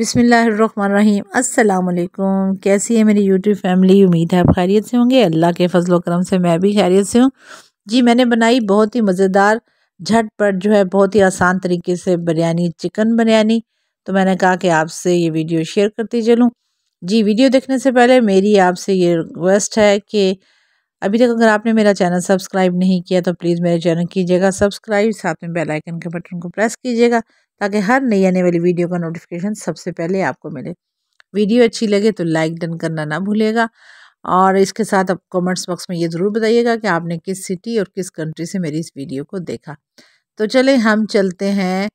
बिसमीम् अल्लाम कैसी है मेरी यूट्यूब फैमिली उम्मीद है आप खैरियत से होंगे अल्लाह के फजल करम से मैं भी खैरियत से हूँ जी मैंने बनाई बहुत ही मज़ेदार झटपट जो है बहुत ही आसान तरीके से बिरयानी चिकन बिरयानी तो मैंने कहा कि आपसे ये वीडियो शेयर करती चलूँ जी वीडियो देखने से पहले मेरी आपसे ये रिक्वेस्ट है कि अभी तक अगर आपने मेरा चैनल सब्सक्राइब नहीं किया तो प्लीज़ मेरे चैनल कीजिएगा सब्सक्राइब साथ में बेल आइकन के बटन को प्रेस कीजिएगा ताकि हर नई आने वाली वीडियो का नोटिफिकेशन सबसे पहले आपको मिले वीडियो अच्छी लगे तो लाइक डन करना ना भूलेगा और इसके साथ आप कमेंट्स बॉक्स में ये ज़रूर बताइएगा कि आपने किस सिटी और किस कंट्री से मेरी इस वीडियो को देखा तो चले हम चलते हैं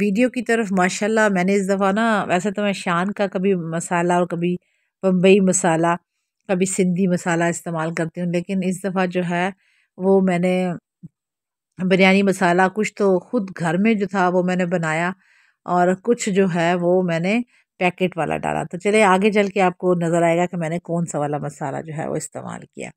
वीडियो की तरफ माशाल्लाह मैंने इस दफ़ा ना वैसे तो मैं शान का कभी मसाला और कभी बम्बई मसाला कभी सिंधी मसाला इस्तेमाल करती हूँ लेकिन इस दफ़ा जो है वो मैंने बिरयानी मसाला कुछ तो ख़ुद घर में जो था वो मैंने बनाया और कुछ जो है वो मैंने पैकेट वाला डाला तो चले आगे चल के आपको नज़र आएगा कि मैंने कौन सा वाला मसाला जो है वो इस्तेमाल किया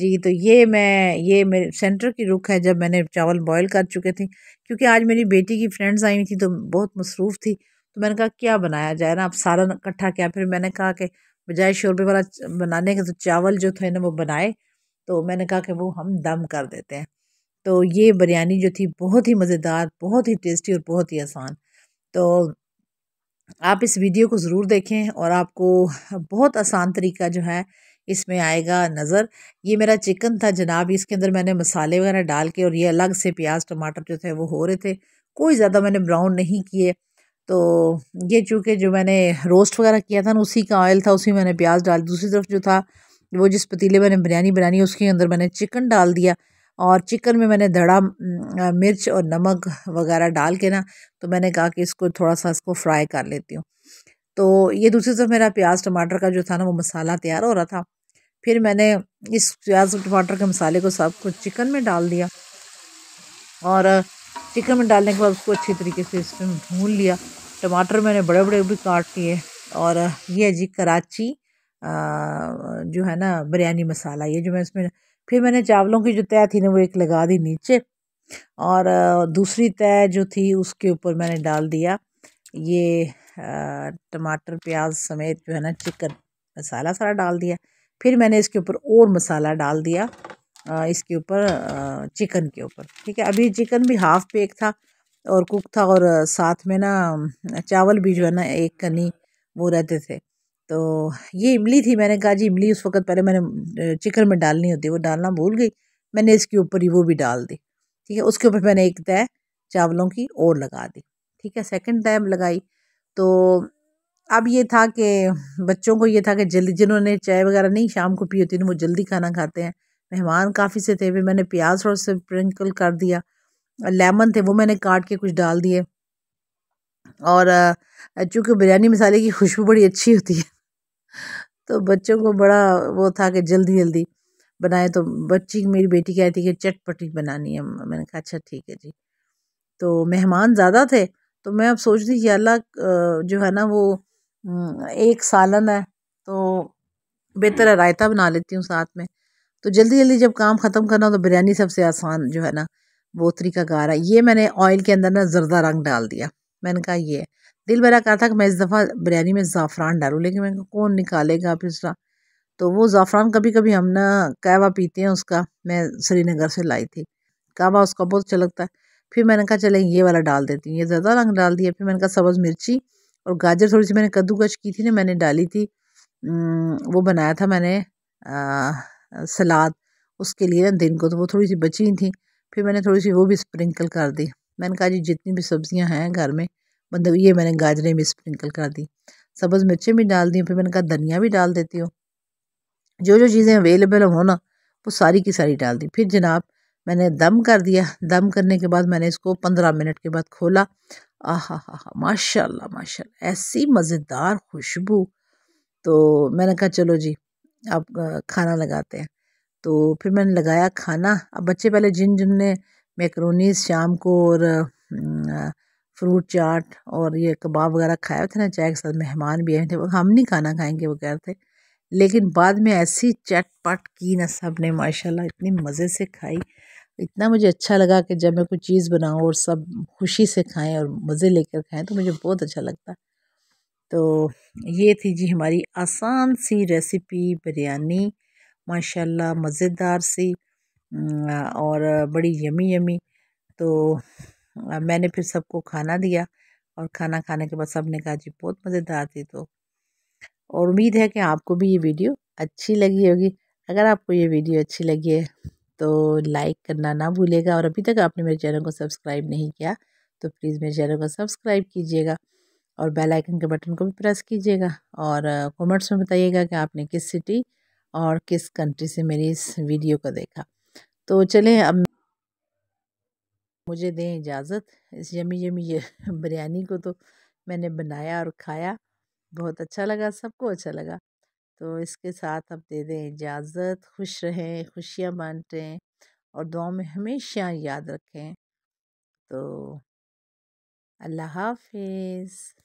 जी तो ये मैं ये मेरे सेंटर की रुख है जब मैंने चावल बॉईल कर चुके थे क्योंकि आज मेरी बेटी की फ्रेंड्स आई हुई थी तो बहुत मसरूफ़ थी तो मैंने कहा क्या बनाया जाए ना अब सारा इकट्ठा किया फिर मैंने कहा कि बजाय शोरबे वाला बनाने के तो चावल जो थे ना वो बनाए तो मैंने कहा कि वो हम दम कर देते हैं तो ये बिरयानी जो थी बहुत ही मज़ेदार बहुत ही टेस्टी और बहुत ही आसान तो आप इस वीडियो को ज़रूर देखें और आपको बहुत आसान तरीका जो है इसमें आएगा नज़र ये मेरा चिकन था जनाब इसके अंदर मैंने मसाले वगैरह डाल के और ये अलग से प्याज टमाटर जो थे वो हो रहे थे कोई ज़्यादा मैंने ब्राउन नहीं किए तो ये चूँकि जो मैंने रोस्ट वगैरह किया था ना उसी का ऑयल था उसी में मैंने प्याज डाल दूसरी तरफ जो था वो जिस पतीले मैंने बिरयानी बनानी उसके अंदर मैंने चिकन डाल दिया और चिकन में मैंने धड़ा मिर्च और नमक वगैरह डाल के ना तो मैंने कहा कि इसको थोड़ा सा इसको फ्राई कर लेती हूँ तो ये दूसरी तरफ मेरा प्याज टमाटर का जो था ना वो मसाला तैयार हो रहा था फिर मैंने इस प्याज टमाटर के मसाले को सब कुछ चिकन में डाल दिया और चिकन में डालने के बाद उसको अच्छी तरीके से इसमें भून लिया टमाटर मैंने बड़े बड़े भी काट लिए और ये है जी कराची आ, जो है ना बिरयानी मसाला ये जो मैं इसमें फिर मैंने चावलों की जो तय थी ना वो एक लगा दी नीचे और दूसरी तय जो थी उसके ऊपर मैंने डाल दिया ये टमाटर प्याज समेत जो है ना चिकन मसाला सारा डाल दिया फिर मैंने इसके ऊपर और मसाला डाल दिया इसके ऊपर चिकन के ऊपर ठीक है अभी चिकन भी हाफ़ पेक था और कुक था और साथ में ना चावल भी जो है ना एक कनी वो रहते थे तो ये इमली थी मैंने कहा जी इमली उस वक़्त पहले मैंने चिकन में डालनी होती वो डालना भूल गई मैंने इसके ऊपर ही वो भी डाल दी ठीक है उसके ऊपर मैंने एक तय चावलों की और लगा दी ठीक है सेकंड तय लगाई तो अब ये था कि बच्चों को ये था कि जल्दी जिन्होंने चाय वगैरह नहीं शाम को पी होती वो जल्दी खाना खाते हैं मेहमान काफ़ी से थे फिर मैंने प्याज और सा स्प्रिंकल कर दिया लेमन थे वो मैंने काट के कुछ डाल दिए और चूँकि बिरयानी मसाले की खुशबू बड़ी अच्छी होती है तो बच्चों को बड़ा वो था कि जल्दी जल्दी बनाए तो बच्ची मेरी बेटी कहती कि चटपटी बनानी है मैंने कहा अच्छा ठीक है जी तो मेहमान ज़्यादा थे तो मैं अब सोच रही कि अल्लाह जो है ना वो एक सालन है तो बेहतर है रायता बना लेती हूँ साथ में तो जल्दी जल्दी जब काम ख़त्म करना तो बिरयानी सबसे आसान जो है ना वो तरीका गार है ये मैंने ऑयल के अंदर ना जरदा रंग डाल दिया मैंने कहा ये दिल भरा कहा था कि मैं इस दफ़ा बिरयानी में ज़ाफ़रान डालूँ लेकिन मैंने कौन निकालेगा फिर उसका तो वो ज़ाफ़रान कभी कभी हम ना कहवा पीते हैं उसका मैं श्रीनगर से लाई थी कहवा उसका बहुत अच्छा लगता है फिर मैंने कहा चले ये वाला डाल देती हूँ ये ज़्यादा रंग डाल दिया फिर मैंने कहा सब्ज़ मिर्ची और गाजर थोड़ी सी मैंने कद्दूकश की थी ना मैंने डाली थी वो बनाया था मैंने सलाद उसके लिए ना दिन को तो वो थोड़ी सी बची थी फिर मैंने थोड़ी सी वो भी स्प्रिंकल कर दी मैंने कहा जी जितनी भी सब्ज़ियाँ हैं घर में मतलब ये मैंने गाजरें भी स्प्रिंकल कर दी सब्ज़ मिर्चें भी डाल दी फिर मैंने कहा धनिया भी डाल देती हूँ जो जो चीज़ें अवेलेबल हो ना वो सारी की सारी डाल दी फिर जनाब मैंने दम कर दिया दम करने के बाद मैंने इसको पंद्रह मिनट के बाद खोला आ हा हा माशा माशा ऐसी मज़ेदार खुशबू तो मैंने कहा चलो जी आप खाना लगाते हैं तो फिर मैंने लगाया खाना अब बच्चे पहले जिन जिन ने मेकरोनी शाम को और फ्रूट चाट और ये कबाब वगैरह खाए थे ना चाय के साथ मेहमान भी आए थे हम नहीं खाना खाएंगे वो कह थे लेकिन बाद में ऐसी चटपट की ना सब ने माशा इतनी मज़े से खाई इतना मुझे अच्छा लगा कि जब मैं कोई चीज़ बनाऊँ और सब खुशी से खाएं और मज़े लेकर खाएं तो मुझे बहुत अच्छा लगता तो ये थी जी हमारी आसान सी रेसिपी बिरयानी माशाल्लाह मज़ेदार सी और बड़ी यमी यमी तो मैंने फिर सबको खाना दिया और खाना खाने के बाद सब ने कहा जी बहुत मज़ेदार थी तो और उम्मीद है कि आपको भी ये वीडियो अच्छी लगी होगी अगर आपको ये वीडियो अच्छी लगी है तो लाइक करना ना भूलेगा और अभी तक आपने मेरे चैनल को सब्सक्राइब नहीं किया तो प्लीज़ मेरे चैनल को सब्सक्राइब कीजिएगा और बेल आइकन के बटन को भी प्रेस कीजिएगा और कमेंट्स में बताइएगा कि आपने किस सिटी और किस कंट्री से मेरी इस वीडियो को देखा तो चलें अब मुझे दें इजाज़त इस यमी ये बिरयानी को तो मैंने बनाया और खाया बहुत अच्छा लगा सबको अच्छा लगा तो इसके साथ अब दे दें इजाज़त खुश रहें खुशियाँ बांटें और दुआ में हमेशा याद रखें तो अल्लाह हाफिज़